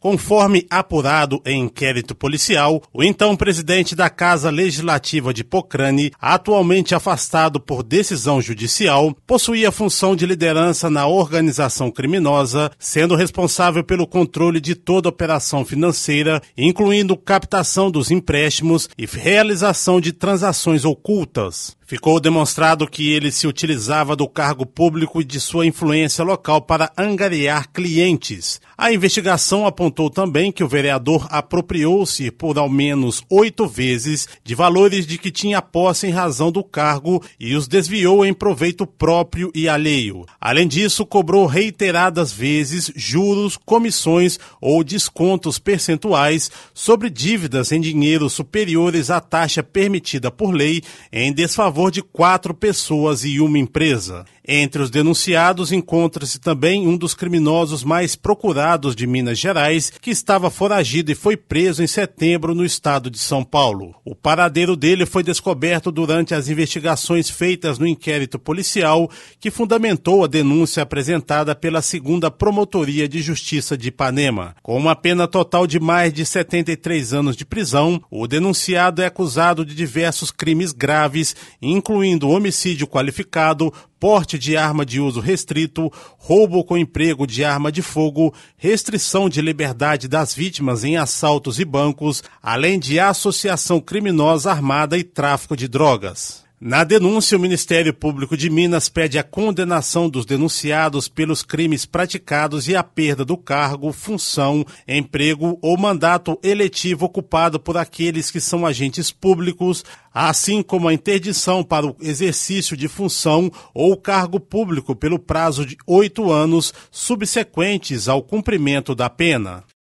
Conforme apurado em inquérito policial, o então presidente da Casa Legislativa de Pocrane, atualmente afastado por decisão judicial, possuía função de liderança na organização criminosa, sendo responsável pelo controle de toda operação financeira, incluindo captação dos empréstimos e realização de transações ocultas. Ficou demonstrado que ele se utilizava do cargo público e de sua influência local para angariar clientes. A investigação apontou também que o vereador apropriou-se por ao menos oito vezes de valores de que tinha posse em razão do cargo e os desviou em proveito próprio e alheio. Além disso, cobrou reiteradas vezes juros, comissões ou descontos percentuais sobre dívidas em dinheiro superiores à taxa permitida por lei em desfavor favor de quatro pessoas e uma empresa. Entre os denunciados encontra-se também um dos criminosos mais procurados de Minas Gerais, que estava foragido e foi preso em setembro no estado de São Paulo. O paradeiro dele foi descoberto durante as investigações feitas no inquérito policial que fundamentou a denúncia apresentada pela segunda Promotoria de Justiça de Ipanema. Com uma pena total de mais de 73 anos de prisão, o denunciado é acusado de diversos crimes graves, incluindo homicídio qualificado, porte de arma de uso restrito, roubo com emprego de arma de fogo, restrição de liberdade das vítimas em assaltos e bancos, além de associação criminosa armada e tráfico de drogas. Na denúncia, o Ministério Público de Minas pede a condenação dos denunciados pelos crimes praticados e a perda do cargo, função, emprego ou mandato eletivo ocupado por aqueles que são agentes públicos, assim como a interdição para o exercício de função ou cargo público pelo prazo de oito anos subsequentes ao cumprimento da pena.